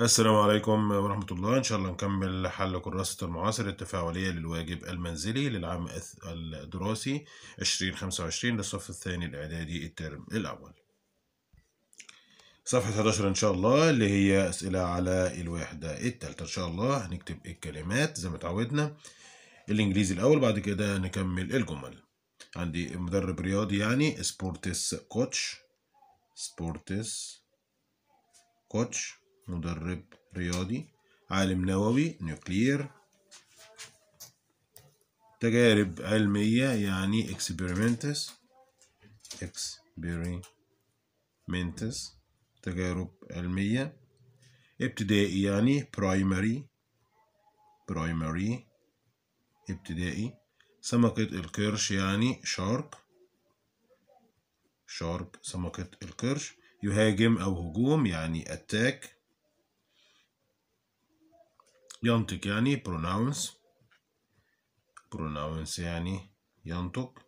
السلام عليكم ورحمة الله إن شاء الله نكمل حل كراسة المعاصر التفاعلية للواجب المنزلي للعام الدراسي 2025 للصف الثاني الإعدادي الترم الأول صفحة 11 إن شاء الله اللي هي أسئلة على الوحدة التالتة إن شاء الله هنكتب الكلمات زي ما اتعودنا الإنجليزي الأول بعد كده نكمل الجمل عندي مدرب رياضي يعني سبورتس كوتش سبورتس كوتش مدرب رياضي عالم نووي نيوكلير تجارب علمية يعني experiments experiments تجارب علمية ابتدائي يعني primary primary ابتدائي سمكة القرش يعني شارك شارك سمكة القرش يهاجم أو هجوم يعني attack ينطق يعني pronounce pronounce يعني ينطق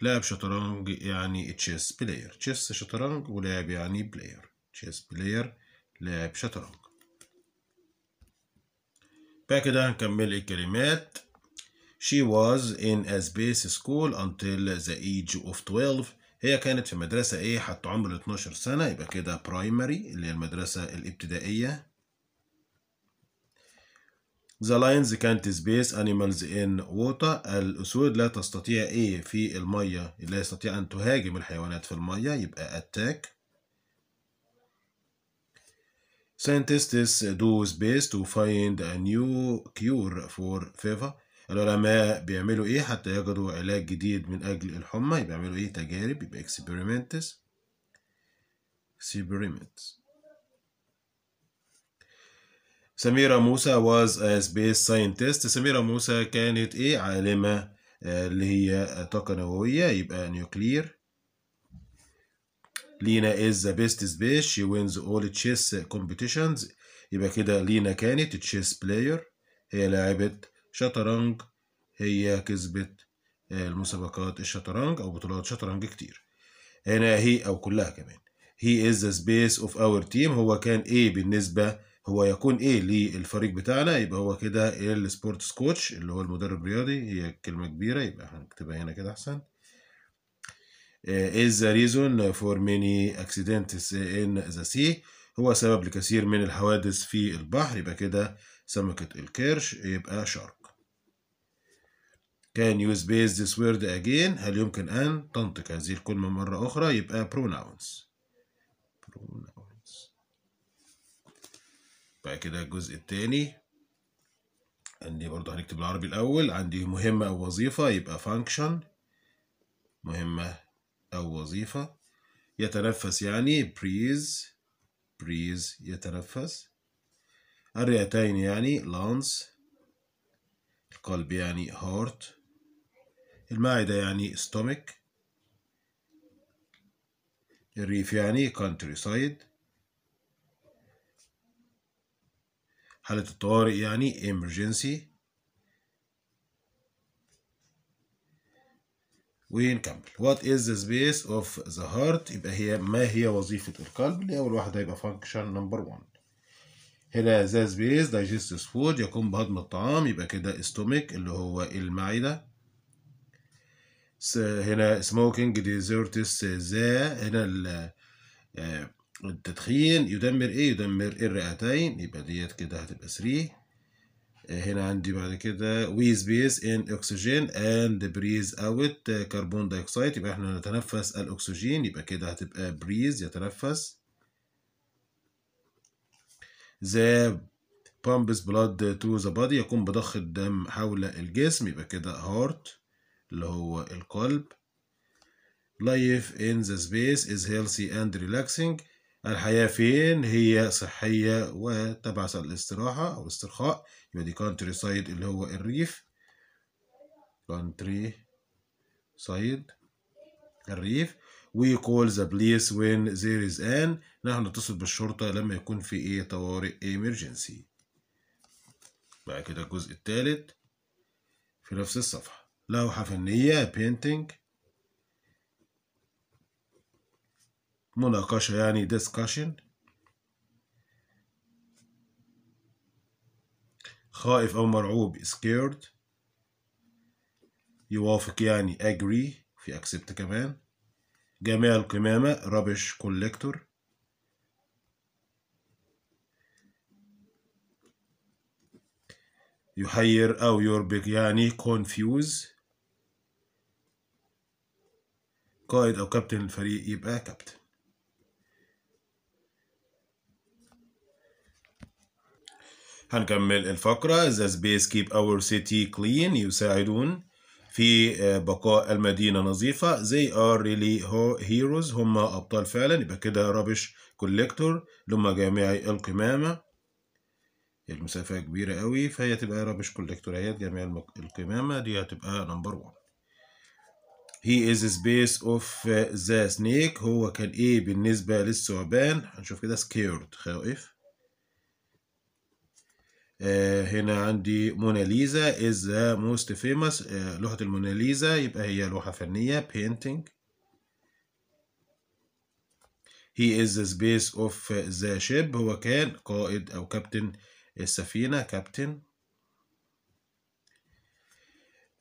لاعب شطرنج يعني تشيس بلاير تشيس شطرنج ولاعب يعني بلاير تشيس بلاير لاعب شطرنج بعد كده هنكمل الكلمات She was in a space school until the age of 12 هي كانت في مدرسة ايه حتى عمر 12 سنة يبقى كده primary اللي هي المدرسة الابتدائية The lions can't space animals in water الأسود لا تستطيع إيه في المية لا يستطيع أن تهاجم الحيوانات في المية يبقى attack Scientists do space to find a new cure for fever العلماء بيعملوا إيه حتى يجدوا علاج جديد من أجل الحمى يبقى يعملوا إيه تجارب يبقى experiments experiments سميرة موسى was a space scientist سميرة موسى كانت ايه عالمة آه، اللي هي طاقة نووية يبقى نيوكلير لينا is the best space she wins all chess competitions يبقى كده لينا كانت تشيس بلاير هي لاعبة شطرنج هي كسبت آه، المسابقات الشطرنج أو بطولات شطرنج كتير هنا هي أو كلها كمان he is the space of our team هو كان ايه بالنسبة هو يكون ايه للفريق بتاعنا يبقى هو كده السبورتس كوتش اللي هو المدرب الرياضي هي كلمه كبيره يبقى هنكتبها هنا كده احسن is the reason for many accidents in the sea هو سبب لكثير من الحوادث في البحر يبقى كده سمكة الكرش يبقى شارك can you space this word again هل يمكن أن تنطق هذه الكلمة مرة أخرى يبقى pronouns, pronouns. بعد كده الجزء التاني عندي برضو هنكتب العربي الأول عندي مهمة أو وظيفة يبقى function مهمة أو وظيفة يتنفس يعني breathe breathe يتنفس الرئتين يعني lungs القلب يعني heart المعدة يعني stomach الريف يعني countryside حالة الطوارئ يعني emergency ونكمل what is the space of the heart يبقى هي ما هي وظيفة القلب اللي أول واحد هيبقى function number one هنا ذا سبيس digests food يقوم بهضم الطعام يبقى كده stomach اللي هو المعدة هنا smoking deserts ذا هنا ال آه، التدخين يدمر ايه يدمر الرئتين يبقى ديت كده هتبقى 3 آه، هنا عندي بعد كده وي سبيس ان اكسجين اند بريز اوت كربون دايوكسيد يبقى احنا نتنفس الاكسجين يبقى كده هتبقى بريز يتنفس ذا بامبس بلاد تو ذا بادي يقوم بضخ الدم حول الجسم يبقى كده هارت اللي هو القلب لايف ان ذا سبيس از هيلثي اند ريلاكسينج الحياة فين هي صحية وتبعث الاستراحة أو الاسترخاء يبقى دي كونتري سايد اللي هو الريف كونتري سايد الريف وي كول ذا بليس وين ذير از ان نحن نتصل بالشرطة لما يكون في ايه طوارئ ايمرجنسي بعد كده الجزء الثالث في نفس الصفحة لوحة فنية painting مناقشة يعني discussion خائف أو مرعوب scared يوافق يعني agree في accept كمان جميع القمامة rubbish collector يحير أو يربك يعني confuse قائد أو كابتن الفريق يبقى كابتن هنكمل الفقرة The Space Keep Our City Clean يساعدون في آه، بقاء المدينة نظيفة They are really heroes هم أبطال فعلا يبقى كده رابش كوليكتور لما جامعي القمامة المسافة يعني كبيرة قوي فهي تبقى رابش كوليكتور هي جامعي القمامة دي هتبقى نمبر 1 He is space of آه، the snake هو كان ايه بالنسبة للثعبان هنشوف كده scared خائف آه، هنا عندي موناليزا is the most famous آه، لوحة الموناليزا يبقى هي لوحة فنية painting he is the space of the ship هو كان قائد أو كابتن السفينة كابتن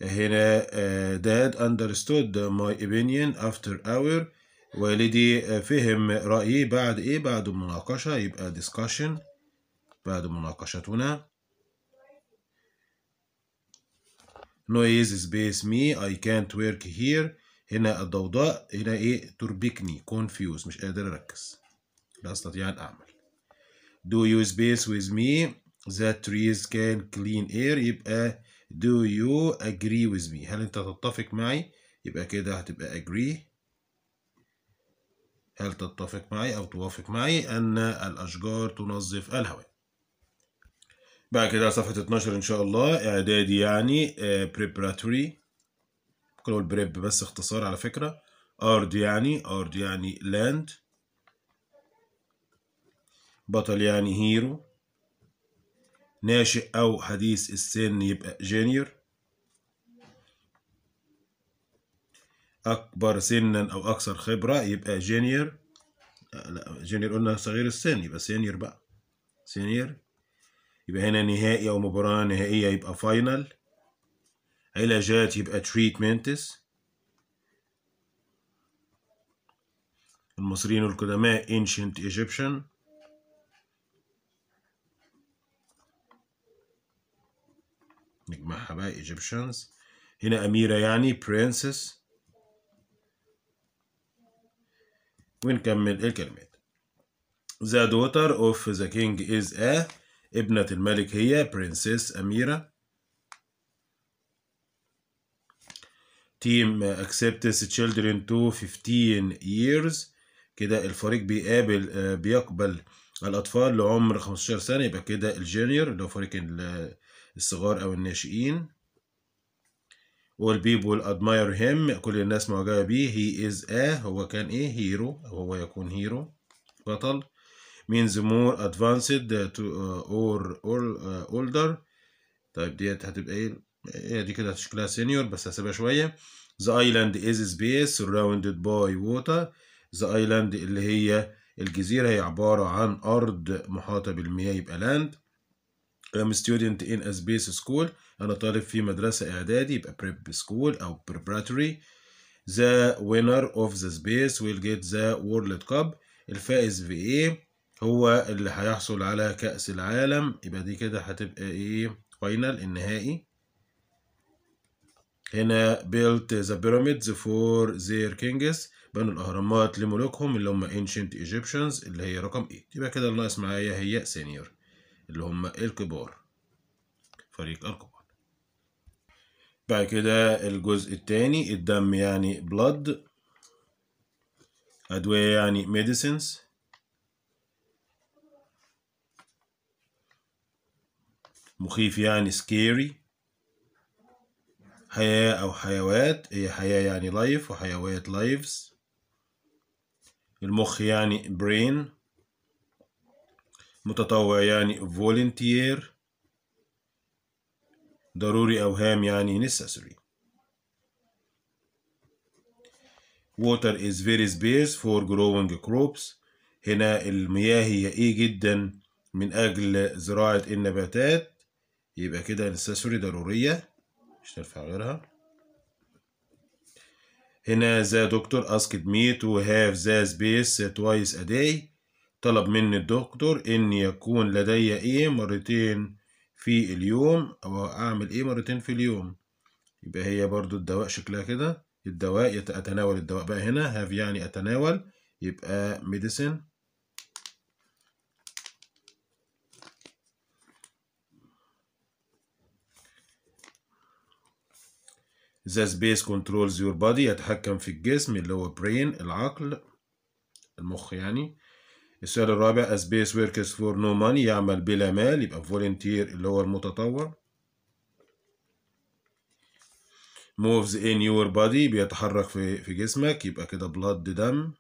هنا آه، dad understood my opinion after hour والدي فهم رأيي بعد إيه بعد مناقشة يبقى discussion بعد مناقشتنا noise is base me I can't work here هنا الضوضاء هنا ايه تربكني confused مش قادر اركز لا استطيع ان اعمل do you space with me that trees can clean air يبقى do you agree with me هل انت تتفق معي يبقى كده هتبقى agree هل تتفق معي او توافق معي ان الاشجار تنظف الهواء بعد كده صفحة 12 إن شاء الله إعدادي يعني بريبراتوري ممكن أقول بس اختصار على فكرة أرض يعني أرض يعني لاند بطل يعني هيرو ناشئ أو حديث السن يبقى جينيور أكبر سنا أو أكثر خبرة يبقى جينيور لا جينيور قلنا صغير السن يبقى سينيور بقى سينيور يبقى هنا نهائي أو مباراة نهائية يبقى فاينل علاجات يبقى تريتمنتس المصريين القدماء ancient Egyptian نجمعها بقى Egyptians هنا أميرة يعني princess ونكمل الكلمات The daughter of the king is a ابنة الملك هي برنسيس أميرة تيم اكسبتس children تو 15 years كده الفريق بيقابل آه، بيقبل الأطفال لعمر 15 سنة يبقى كده الجونيور اللي هو فريق آه، الصغار أو الناشئين والبيبول أدماير هيم كل الناس معجبة بيه هي إز آه هو كان ايه هيرو هو يكون هيرو بطل means more advanced to or or older طيب ديت هتبقى ايه دي كده شكلها سينيور بس هسيبها شويه the island is space surrounded by water the island اللي هي الجزيره هي عباره عن ارض محاطه بالمياه يبقى land I'm student in a space school أنا طالب في مدرسة إعدادي يبقى prep school أو preparatory The winner of the space will get the World Cup الفائز في إيه هو اللي هيحصل على كأس العالم يبقى دي كده هتبقى ايه فاينل النهائي هنا بيلت ذا بيراميدز فور زير كينجز بنوا الأهرامات لملوكهم اللي هم انشنت ايجيبشنز اللي هي رقم 8 إيه؟ يبقى كده اللي ناقص معايا هي سينيور اللي هم الكبار فريق الكبار بعد كده الجزء التاني الدم يعني blood أدوية يعني medicines مخيف يعني سكيري حياة أو حيوات هي حياة يعني لايف وحيوات لايفز المخ يعني برين متطوع يعني فولنتير ضروري أو هام يعني necessary water is very space for growing crops هنا المياه هي إيه جدا من أجل زراعة النباتات يبقى كده انسسوري ضرورية مش هنرفع غيرها هنا ذا دكتور اسكت مي تو هاف ذا سبيس توايس ا داي طلب مني الدكتور ان يكون لدي ايه مرتين في اليوم او اعمل ايه مرتين في اليوم يبقى هي برضو الدواء شكلها كده الدواء اتناول الدواء بقى هنا هاف يعني اتناول يبقى ميديسين ذا سبيس كنترولز يور بادي يتحكم في الجسم اللي هو برين العقل المخ يعني السؤال الرابع a space workers for no money يعمل بلا مال يبقى volunteer اللي هو المتطوع moves in your body بيتحرك في في جسمك يبقى كده blood دم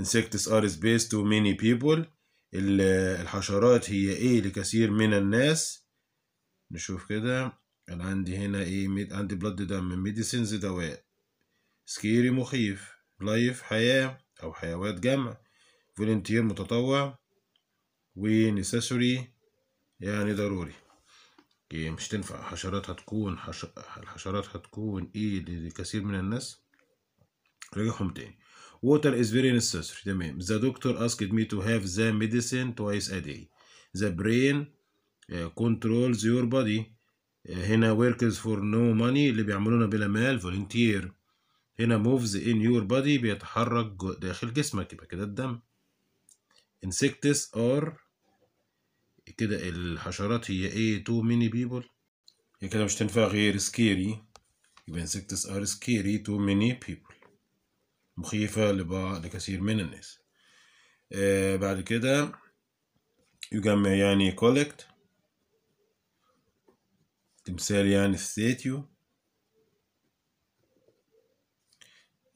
insects are space to many people الحشرات هي ايه لكثير من الناس نشوف كده انا عندي هنا ايه ميد عندي بلاد دم ميديسينز دواء سكيري مخيف لايف حياة او حيوات جمع فولنتير متطوع ونسيسوري يعني ضروري إيه مش تنفع حشرات هتكون حش... الحشرات هتكون ايه لكثير من الناس رجعهم تاني water is very necessary تمام the doctor asked me to have the medicine twice a day the brain eh, controls your body هنا workers فور نو ماني اللي بيعملونا بلا مال فولنتير هنا موفز ان يور بادي بيتحرك داخل جسمك يبقى كده الدم insects are كده الحشرات هي ايه too many people هي كده مش تنفع غير scary يبقى insects are scary تو many people مخيفة لبعض لكثير من الناس آه بعد كده يجمع يعني collect تمثال يعني ثيتيو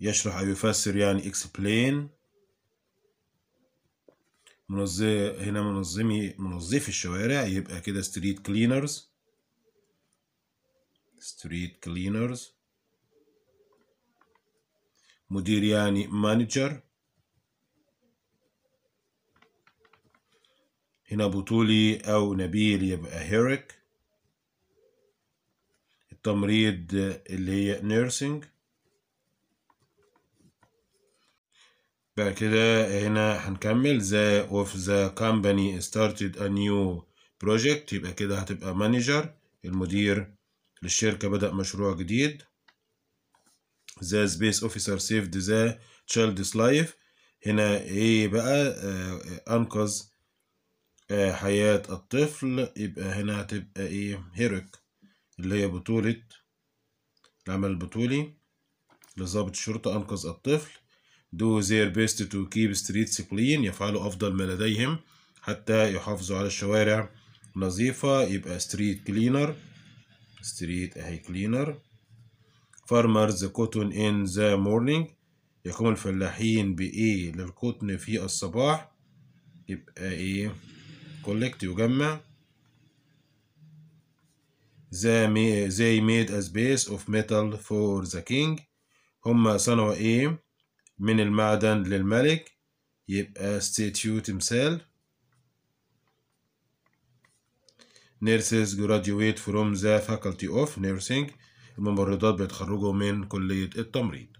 يشرح أو يفسر يعني explain منظ... هنا منظمي منظفي الشوارع يبقى كده street cleaners street cleaners مدير يعني manager هنا بطولي أو نبيل يبقى هيريك التمريض اللي هي nursing بعد كده هنا هنكمل the of the company started a new project يبقى كده هتبقى مانجر المدير للشركة بدأ مشروع جديد the space officer saved the child's life هنا ايه بقى آه انقذ آه حياة الطفل يبقى هنا هتبقى ايه هيرك اللي هي بطولة العمل البطولي لضابط الشرطة أنقذ الطفل do their best to keep streets clean يفعلوا أفضل ما لديهم حتى يحافظوا على الشوارع نظيفة يبقى street cleaner street أهي cleaner farmers cotton in the morning يقوم الفلاحين بإيه للقطن في الصباح يبقى إيه collect يجمع they, made a space of metal for the king هم صنعوا ايه من المعدن للملك يبقى statue تمثال nurses graduate from the faculty of nursing الممرضات بيتخرجوا من كلية التمريض